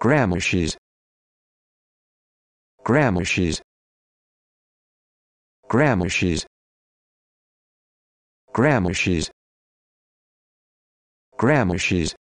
Grammarshes Grammarshes Grammarshes Grammarshes Grammarshes